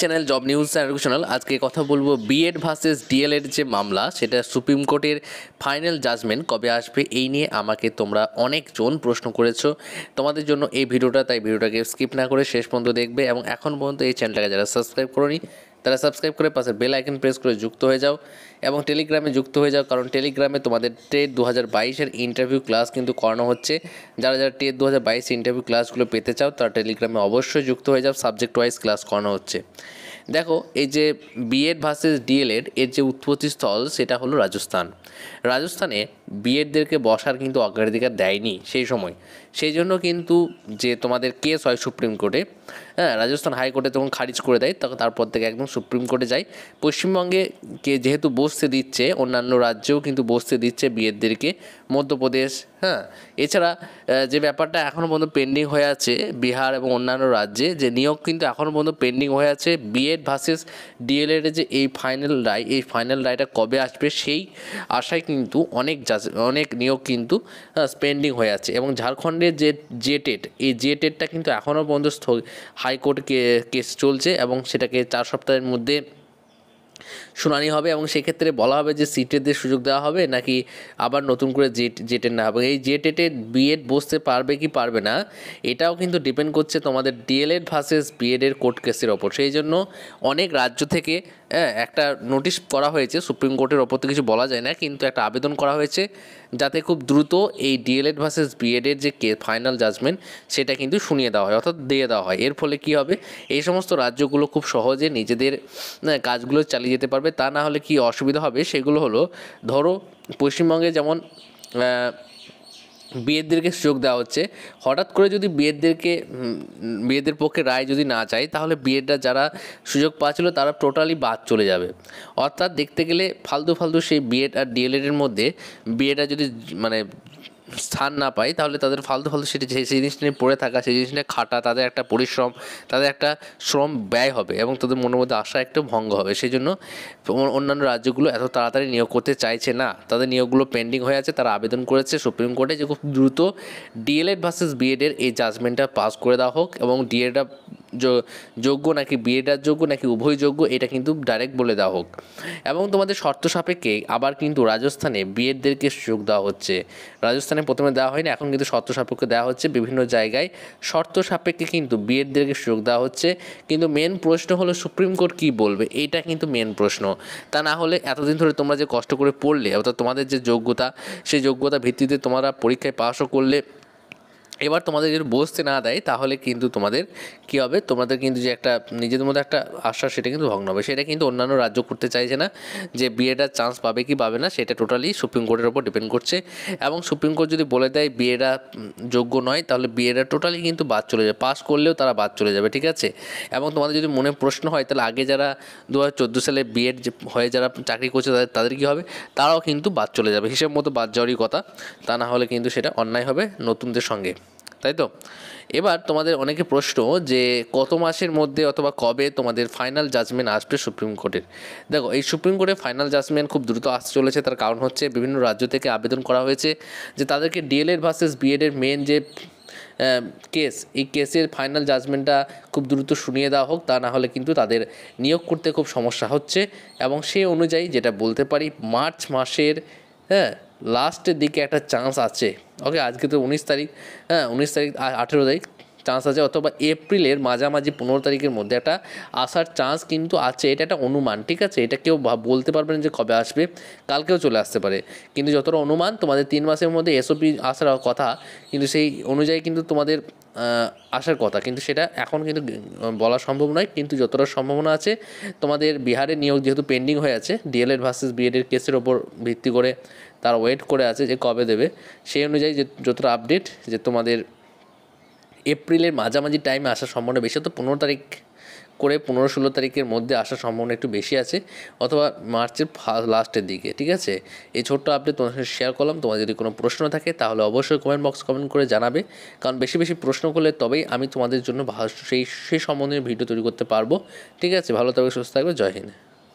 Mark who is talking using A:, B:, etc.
A: channel job news channel আজকে কথা বলবো বিএড ভার্সেস ডিএলএড যে মামলা সেটা সুপ্রিম কোর্টের ফাইনাল জাজমেন্ট কবে আসবে এই নিয়ে আমাকে তোমরা অনেকজন প্রশ্ন করেছো তোমাদের জন্য এই ভিডিওটা তাই ভিডিওটাকে স্কিপ না করে শেষ পর্যন্ত দেখবে এবং এখন পর্যন্ত এই চ্যানেলটাকে যারা সাবস্ক্রাইব করোনি তারা সাবস্ক্রাইব করে পাশের বেল আইকন প্রেস করে যুক্ত হয়ে যাও এবং টেলিগ্রামে যুক্ত হয়ে যাও কারণ টেলিগ্রামে তোমাদের টেট দু হাজার বাইশের ইন্টারভিউ ক্লাস কিন্তু করানো হচ্ছে যারা যারা টেট দু হাজার বাইশ ইন্টারভিউ ক্লাসগুলো পেতে চাও তারা টেলিগ্রামে অবশ্যই যুক্ত হয়ে যাও সাবজেক্ট ওয়াইজ ক্লাস করানো হচ্ছে দেখো এই যে বিএড ভার্সেস ডিএলএড এর যে উৎপত্তিস্থল সেটা হলো রাজস্থান রাজস্থানে বিএডদেরকে বসার কিন্তু অগ্রাধিকার দেয়নি সেই সময় সেই জন্য কিন্তু যে তোমাদের কেস হয় সুপ্রিম কোর্টে হ্যাঁ রাজস্থান হাইকোর্টে তখন খারিজ করে দেয় তখন তারপর থেকে একদম সুপ্রিম কোর্টে যায় পশ্চিমবঙ্গে কে যেহেতু বসতে দিচ্ছে অন্যান্য রাজ্যেও কিন্তু বসতে দিচ্ছে বিএডদেরকে মধ্যপ্রদেশ হ্যাঁ এছাড়া যে ব্যাপারটা এখনও পর্যন্ত পেন্ডিং হয়ে আছে বিহার এবং অন্যান্য রাজ্যে যে নিয়োগ কিন্তু এখনও পর্যন্ত পেন্ডিং হয়ে আছে বিএড ভার্সেস ডিএলএডের যে এই ফাইনাল রায় এই ফাইনাল রায়টা কবে আসবে সেই আশায় কিন্তু অনেক অনেক নিয়োগ কিন্তু স্পেন্ডিং হয়ে আছে এবং ঝাড়খণ্ডের যে জেটেড টেট এই জেটেডটা টেটটা কিন্তু এখনও পর্যন্ত হাইকোর্ট কেস চলছে এবং সেটাকে চার সপ্তাহের মধ্যে শুনানি হবে এবং সেক্ষেত্রে বলা হবে যে সিটেদের সুযোগ দেওয়া হবে নাকি আবার নতুন করে জেট জেটের না হবে এই জেটেটে বিএড বসতে পারবে কি পারবে না এটাও কিন্তু ডিপেন্ড করছে তোমাদের ডিএলএড ভার্সেস বিএডের কোর্ট কেসের ওপর সেই জন্য অনেক রাজ্য থেকে হ্যাঁ একটা নোটিশ করা হয়েছে সুপ্রিম কোর্টের ওপর তো কিছু বলা যায় না কিন্তু একটা আবেদন করা হয়েছে যাতে খুব দ্রুত এই ডিএলএড ভার্সেস বিএডের যে কে ফাইনাল জাজমেন্ট সেটা কিন্তু শুনিয়ে দেওয়া হয় অর্থাৎ দিয়ে দেওয়া হয় এর ফলে কি হবে এই সমস্ত রাজ্যগুলো খুব সহজে নিজেদের কাজগুলো চালিয়ে যেতে পারবে তা না হলে কি অসুবিধা হবে সেগুলো হলো ধরো পশ্চিমবঙ্গে যেমন বিয়েদেরকে সুযোগ দেওয়া হচ্ছে হঠাৎ করে যদি বিয়েদেরকে বিয়েদের পক্ষে রায় যদি না চায় তাহলে বিয়েটা যারা সুযোগ পাচ্ছিল তারা টোটালি বাদ চলে যাবে অর্থাৎ দেখতে গেলে ফালতু ফালতু সেই বিএড আর ডিএলএডের মধ্যে বিয়েটা যদি মানে স্থান না পায় তাহলে তাদের ফালতু ফালতু সেটি সেই জিনিসটা নিয়ে পড়ে থাকা সেই জিনিস নিয়ে খাটা তাদের একটা পরিশ্রম তাদের একটা শ্রম ব্যয় হবে এবং তাদের মনের মধ্যে আশা একটু ভঙ্গ হবে সেই জন্য অন্যান্য রাজ্যগুলো এত তাড়াতাড়ি নিয়োগ করতে চাইছে না তাদের নিয়োগগুলো পেন্ডিং হয়ে আছে তারা আবেদন করেছে সুপ্রিম কোর্টে যে খুব দ্রুত ডিএলএড ভার্সেস বিএড এর এই জাজমেন্টটা পাস করে দেওয়া হোক এবং ডিএডটা যোগ্য নাকি বিয়েটার যোগ্য নাকি উভয় যোগ্য এটা কিন্তু ডাইরেক্ট বলে দেওয়া হোক এবং তোমাদের শর্ত সাপেক্ষে আবার কিন্তু রাজস্থানে বিয়েরদেরকে সুযোগ দেওয়া হচ্ছে রাজস্থানে প্রথমে দেওয়া হয়নি এখন কিন্তু শর্ত সাপেক্ষে দেওয়া হচ্ছে বিভিন্ন জায়গায় শর্ত সাপেক্ষে কিন্তু বিয়েরদেরকে সুযোগ দেওয়া হচ্ছে কিন্তু মেন প্রশ্ন হলো সুপ্রিম কোর্ট কী বলবে এটা কিন্তু মেন প্রশ্ন তা না হলে এতদিন ধরে তোমরা যে কষ্ট করে পড়লে অর্থাৎ তোমাদের যে যোগ্যতা সেই যোগ্যতা ভিত্তিতে তোমরা পরীক্ষায় পাশও করলে এবার তোমাদের যদি বসতে না দেয় তাহলে কিন্তু তোমাদের কি হবে তোমাদের কিন্তু যে একটা নিজেদের মধ্যে একটা আশ্বাস সেটা কিন্তু ভগ্ন হবে সেটা কিন্তু অন্যান্য রাজ্য করতে চাইছে না যে বিয়েটা চান্স পাবে কি পাবে না সেটা টোটালি সুপ্রিম কোর্টের ওপর ডিপেন্ড করছে এবং সুপ্রিম কোর্ট যদি বলে দেয় বিয়েটা যোগ্য নয় তাহলে বিয়েটা টোটালি কিন্তু বাদ চলে যাবে পাস করলেও তারা বাদ চলে যাবে ঠিক আছে এবং তোমাদের যদি মনে প্রশ্ন হয় তাহলে আগে যারা দু হাজার সালে বিএড হয়ে যারা চাকরি করছে তাদের তাদের কী হবে তারাও কিন্তু বাদ চলে যাবে হিসেব মতো বাদ যাওয়ারই কথা তা না হলে কিন্তু সেটা অন্যায় হবে নতুনদের সঙ্গে তাই তো এবার তোমাদের অনেকে প্রশ্ন যে কত মাসের মধ্যে অথবা কবে তোমাদের ফাইনাল জাজমেন্ট আসবে সুপ্রিম কোর্টের দেখো এই সুপ্রিম কোর্টের ফাইনাল জাজমেন্ট খুব দ্রুত আসতে চলেছে তার কারণ হচ্ছে বিভিন্ন রাজ্য থেকে আবেদন করা হয়েছে যে তাদেরকে ডিএলএড ভার্সেস বিএডের মেন যে কেস এই কেসের ফাইনাল জাজমেন্টটা খুব দ্রুত শুনিয়ে দেওয়া হোক তা না হলে কিন্তু তাদের নিয়োগ করতে খুব সমস্যা হচ্ছে এবং সেই অনুযায়ী যেটা বলতে পারি মার্চ মাসের হ্যাঁ লাস্টের দিকে একটা চান্স আছে ওকে আজকে তো উনিশ তারিখ হ্যাঁ উনিশ তারিখ আঠেরো তারিখ চান্স আছে অথবা এপ্রিলের মাঝামাঝি পনেরো তারিখের মধ্যে একটা আসার চান্স কিন্তু আছে এটা একটা অনুমান ঠিক আছে এটা কেউ বলতে পারবেন যে কবে আসবে কালকেও চলে আসতে পারে কিন্তু যতটা অনুমান তোমাদের তিন মাসের মধ্যে এসওপি আসার কথা কিন্তু সেই অনুযায়ী কিন্তু তোমাদের আসার কথা কিন্তু সেটা এখন কিন্তু বলা সম্ভব নয় কিন্তু যতটা সম্ভাবনা আছে তোমাদের বিহারে নিয়োগ যেহেতু পেন্ডিং হয়ে আছে ডিএলএড ভার্সেস বিএডের কেসের ওপর ভিত্তি করে তারা ওয়েট করে আছে যে কবে দেবে সেই অনুযায়ী যে যতটা আপডেট যে তোমাদের এপ্রিলের মাঝামাঝি টাইমে আসার সম্ভাবনা বেশি তো পনেরো তারিখ করে পনেরো ষোলো তারিখের মধ্যে আসার সম্ভাবনা একটু বেশি আছে অথবা মার্চের লাস্টের দিকে ঠিক আছে এই ছোট্ট আপডেট তোমার সাথে শেয়ার করলাম তোমার যদি কোনো প্রশ্ন থাকে তাহলে অবশ্যই কমেন্ট বক্স কমেন্ট করে জানাবে কারণ বেশি বেশি প্রশ্ন করলে তবেই আমি তোমাদের জন্য সেই সেই সম্বন্ধে ভিডিও তৈরি করতে পারবো ঠিক আছে ভালো থাকবে সুস্থ থাকবে জয় হিন্দ